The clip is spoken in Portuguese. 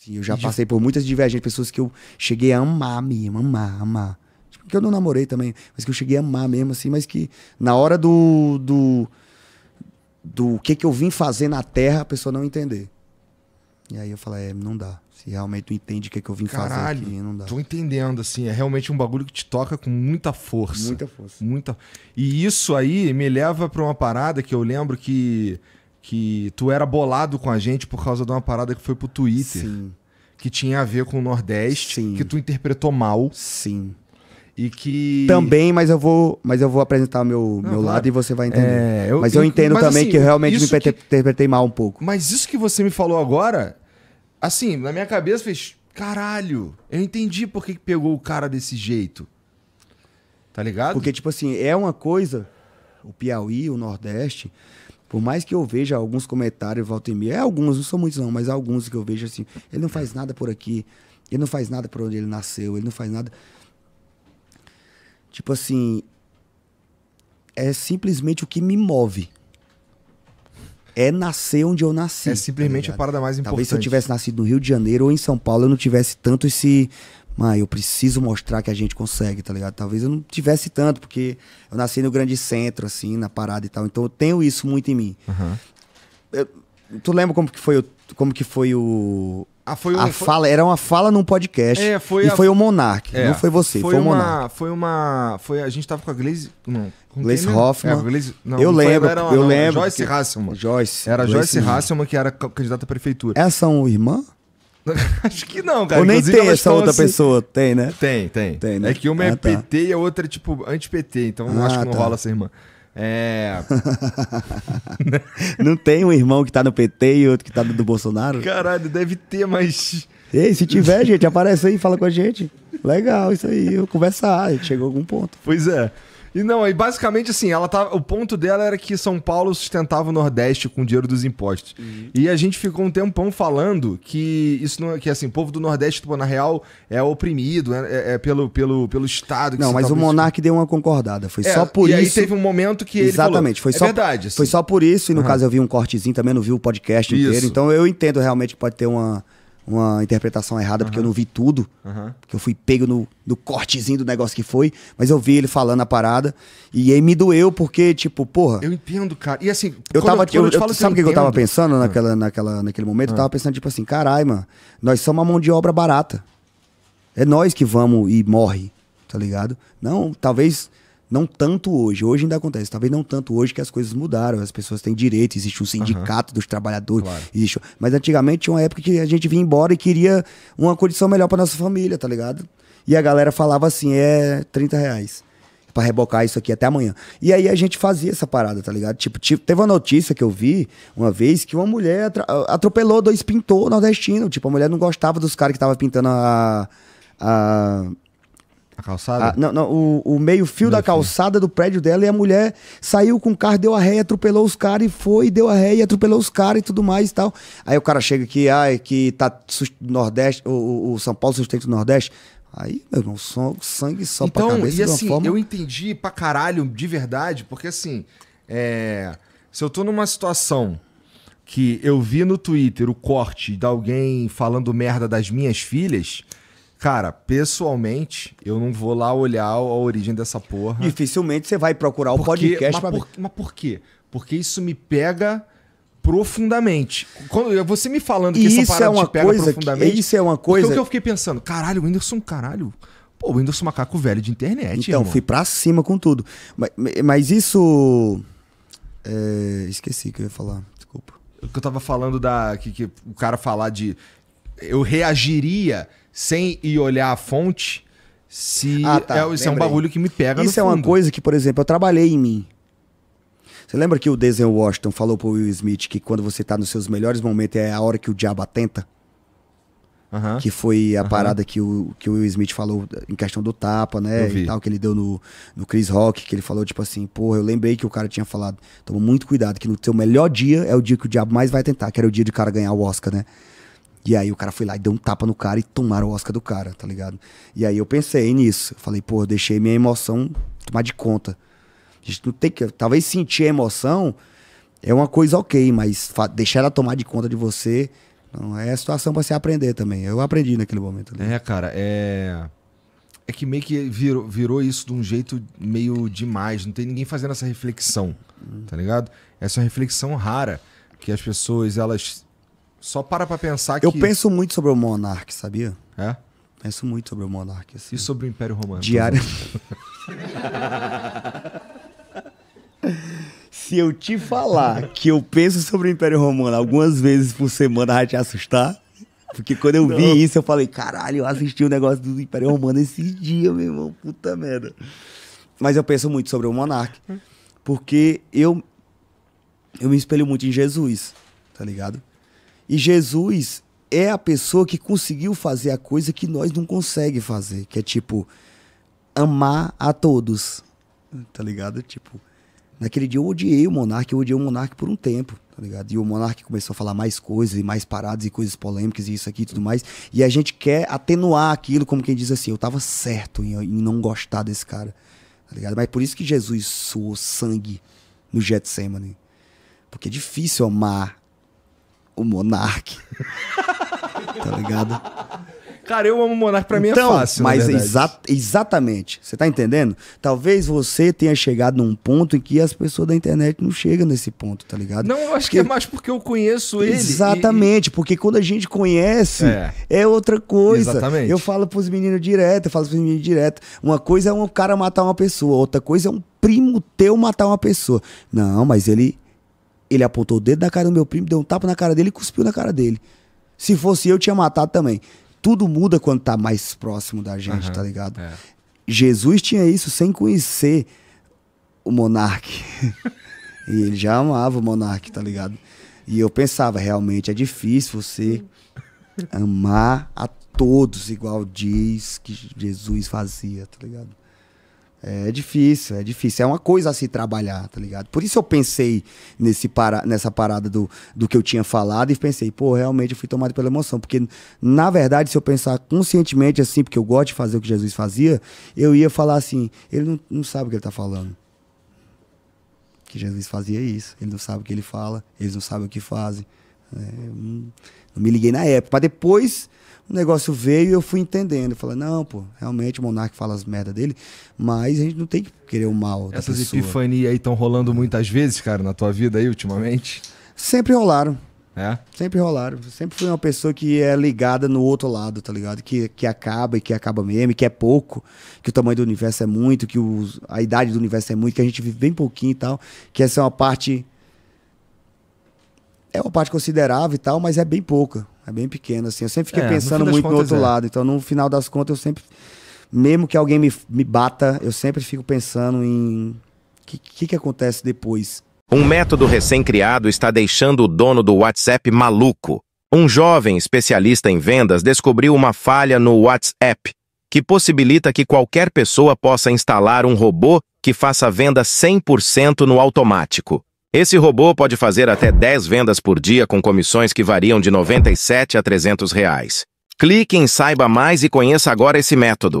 Sim, eu já e passei de... por muitas divergências, pessoas que eu cheguei a amar mesmo, amar, amar. Tipo, que eu não namorei também, mas que eu cheguei a amar mesmo, assim, mas que na hora do. do, do que, que eu vim fazer na Terra, a pessoa não entender. E aí eu falei, é, não dá. Se realmente tu entende o que, que eu vim Caralho, fazer aqui, não dá. Tô entendendo, assim. É realmente um bagulho que te toca com muita força. Muita força. Muita... E isso aí me leva para uma parada que eu lembro que que tu era bolado com a gente por causa de uma parada que foi pro Twitter. Sim. Que tinha a ver com o Nordeste, Sim. que tu interpretou mal. Sim. E que. Também, mas eu vou, mas eu vou apresentar meu, Não, meu claro. lado e você vai é, entender. É, eu, mas eu entendo mas também assim, que eu realmente me que... interpretei mal um pouco. Mas isso que você me falou agora, assim, na minha cabeça fez. Caralho, eu entendi por que pegou o cara desse jeito. Tá ligado? Porque, tipo assim, é uma coisa. O Piauí, o Nordeste, por mais que eu veja alguns comentários, volta e meia, é alguns, não são muitos não, mas alguns que eu vejo assim, ele não faz nada por aqui, ele não faz nada por onde ele nasceu, ele não faz nada. Tipo assim, é simplesmente o que me move. É nascer onde eu nasci. É simplesmente tá a parada mais importante. Talvez se eu tivesse nascido no Rio de Janeiro ou em São Paulo, eu não tivesse tanto esse mas eu preciso mostrar que a gente consegue, tá ligado? Talvez eu não tivesse tanto, porque eu nasci no grande centro, assim, na parada e tal. Então eu tenho isso muito em mim. Uhum. Eu, tu lembra como que foi o. Como que foi o. Ah, foi um, a foi... fala era uma fala num podcast. É, foi e a... foi o Monark, é, não foi você, foi, foi o uma, Foi uma, foi a gente tava com a Glaze, não, com Glaze Hoffman. É, Glaze, não, eu não lembro, foi, era, eu não, lembro. Joyce que... Hasselman. Joyce. Era Joyce Hasselman que era candidata à prefeitura. Essa é são irmã? Acho que não, cara. Ou nem Inclusive, tem essa outra assim... pessoa. Tem, né? Tem, tem. tem né? É que uma é ah, é tá. PT e a outra é tipo anti-PT, então ah, acho que não tá. rola essa irmã. É. não tem um irmão que tá no PT e outro que tá do Bolsonaro? Caralho, deve ter, mas. Ei, se tiver, gente, aparece aí, fala com a gente. Legal, isso aí. Eu conversar, a gente chegou a algum ponto. Pois é. E não, e basicamente assim, ela tava, tá, o ponto dela era que São Paulo sustentava o Nordeste com o dinheiro dos impostos. Uhum. E a gente ficou um tempão falando que isso não, é, que assim, o povo do Nordeste, pô, na real, é oprimido, né, é, é pelo, pelo, pelo Estado. não, mas tá o Monarque deu uma concordada, foi é, só por e isso. E aí teve um momento que Exatamente, falou, foi é só, é verdade. Assim. Foi só por isso, e no uhum. caso eu vi um cortezinho também, não vi o podcast isso. inteiro, então eu entendo realmente que pode ter uma uma interpretação errada, uhum. porque eu não vi tudo. Uhum. Porque eu fui pego no, no cortezinho do negócio que foi. Mas eu vi ele falando a parada. E aí me doeu, porque, tipo, porra. Eu entendo, cara. E assim, eu tava. Eu, tipo, eu, eu, eu assim, sabe o que, eu tava pensando ah. naquela, naquela, naquele momento? Eu ah. tava pensando, tipo assim, carai, mano, nós somos uma mão de obra barata. É nós que vamos e morre, tá ligado? Não, talvez não tanto hoje. Hoje ainda acontece. Talvez não tanto hoje que as coisas mudaram. As pessoas têm direito, existe um sindicato uhum. dos trabalhadores. Claro. Existe... Mas antigamente tinha uma época que a gente vinha embora e queria uma condição melhor para nossa família, tá ligado? E a galera falava assim: é 30 reais para rebocar isso aqui até amanhã. E aí a gente fazia essa parada, tá ligado? Tipo, tipo teve uma notícia que eu vi uma vez que uma mulher atropelou dois pintores nordestinos. Tipo, a mulher não gostava dos caras que estavam pintando a, a a calçada? Ah, não, não, o, o meio-fio meio da calçada fio. do prédio dela e a mulher saiu com o carro, deu a ré, atropelou os caras e foi, deu a ré e atropelou os caras e tudo mais e tal. Aí o cara chega aqui, ai, que tá Nordeste, o, o São Paulo sustenta o Nordeste. Aí, meu irmão, o sangue só então, pra cabeça e assim, forma... eu entendi pra caralho, de verdade, porque assim, é... se eu tô numa situação que eu vi no Twitter o corte de alguém falando merda das minhas filhas, Cara, pessoalmente, eu não vou lá olhar a origem dessa porra. Dificilmente você vai procurar o porque, podcast mas pra... por, mas por quê? Porque isso me pega profundamente. Quando você me falando que isso essa parada é uma te pega coisa profundamente. Que, isso é uma coisa. Porque o que eu fiquei pensando, caralho, o Whindersson, caralho. Pô, o Whindersson é macaco velho de internet. Então, irmão. fui pra cima com tudo. Mas, mas isso. É, esqueci o que eu ia falar. Desculpa. O que eu tava falando da. Que, que o cara falar de eu reagiria sem ir olhar a fonte se ah, tá, é, isso é um bagulho que me pega Isso é uma coisa que, por exemplo, eu trabalhei em mim. Você lembra que o Denzel Washington falou pro Will Smith que quando você tá nos seus melhores momentos é a hora que o diabo atenta? Que foi a parada que o, que o Will Smith falou em questão do tapa, né? E tal, que ele deu no, no Chris Rock, que ele falou, tipo assim, porra, eu lembrei que o cara tinha falado, toma muito cuidado, que no seu melhor dia é o dia que o diabo mais vai tentar, que era o dia de cara ganhar o Oscar, né? E aí o cara foi lá e deu um tapa no cara e tomaram o Oscar do cara, tá ligado? E aí eu pensei nisso. Falei, pô, deixei minha emoção tomar de conta. A gente não tem que. Talvez sentir a emoção é uma coisa ok, mas deixar ela tomar de conta de você não é a situação para se aprender também. Eu aprendi naquele momento. Ali. É, cara, é. É que meio que virou, virou isso de um jeito meio demais. Não tem ninguém fazendo essa reflexão, tá ligado? Essa é reflexão rara que as pessoas elas só para pra pensar que. Eu penso muito sobre o Monark, sabia? É? Penso muito sobre o Monark. Assim. E sobre o Império Romano? Diário. Se eu te falar que eu penso sobre o Império Romano algumas vezes por semana, vai te assustar. Porque quando eu Não. vi isso, eu falei, caralho, eu assisti o um negócio do Império Romano esses dias, meu irmão, puta merda. Mas eu penso muito sobre o Monark, porque eu, eu me espelho muito em Jesus, tá ligado? E Jesus é a pessoa que conseguiu fazer a coisa que nós não conseguimos fazer, que é tipo amar a todos. Tá ligado? Tipo, naquele dia eu odiei o Monarque, eu odiei o Monarque por um tempo, tá ligado? E o Monarque começou a falar mais coisas e mais paradas e coisas polêmicas e isso aqui e tudo mais. E a gente quer atenuar aquilo, como quem diz assim, eu tava certo em, em não gostar desse cara, tá ligado? Mas por isso que Jesus suou sangue no Getsemane. Porque é difícil amar o Monark. tá ligado? Cara, eu amo Monark, pra mim é então, fácil. Mas exa exatamente. Você tá entendendo? Talvez você tenha chegado num ponto em que as pessoas da internet não chegam nesse ponto, tá ligado? Não, eu acho porque... que é mais porque eu conheço ele. Exatamente, e... porque quando a gente conhece, é, é outra coisa. Exatamente. Eu falo pros meninos direto, eu falo pros meninos direto. Uma coisa é um cara matar uma pessoa, outra coisa é um primo teu matar uma pessoa. Não, mas ele ele apontou o dedo na cara do meu primo, deu um tapa na cara dele e cuspiu na cara dele. Se fosse eu, tinha matado também. Tudo muda quando tá mais próximo da gente, uhum, tá ligado? É. Jesus tinha isso sem conhecer o monarque. e ele já amava o monarque, tá ligado? E eu pensava, realmente é difícil você amar a todos igual diz que Jesus fazia, tá ligado? É, é difícil, é difícil. É uma coisa a se trabalhar, tá ligado? Por isso eu pensei nesse para, nessa parada do, do que eu tinha falado e pensei, pô, realmente eu fui tomado pela emoção. Porque, na verdade, se eu pensar conscientemente assim, porque eu gosto de fazer o que Jesus fazia, eu ia falar assim, ele não, não sabe o que ele tá falando. Que Jesus fazia isso. Ele não sabe o que ele fala, eles não sabem o que fazem. É, hum, não me liguei na época. Mas depois o negócio veio e eu fui entendendo. Eu falei, não, pô, realmente o Monark fala as merdas dele, mas a gente não tem que querer o mal. Essas epifanias aí estão rolando muitas vezes, cara, na tua vida aí ultimamente? Sempre rolaram. É? Sempre rolaram. Sempre fui uma pessoa que é ligada no outro lado, tá ligado? Que, que acaba e que acaba mesmo, que é pouco, que o tamanho do universo é muito, que os, a idade do universo é muito, que a gente vive bem pouquinho e tal. Que essa é uma parte. É uma parte considerável e tal, mas é bem pouca. É bem pequeno, assim. Eu sempre fiquei é, pensando muito no outro é. lado. Então, no final das contas, eu sempre. Mesmo que alguém me, me bata, eu sempre fico pensando em. O que, que, que acontece depois? Um método recém-criado está deixando o dono do WhatsApp maluco. Um jovem especialista em vendas descobriu uma falha no WhatsApp que possibilita que qualquer pessoa possa instalar um robô que faça venda 100% no automático. Esse robô pode fazer até 10 vendas por dia com comissões que variam de 97 a 300 reais. Clique em Saiba Mais e conheça agora esse método.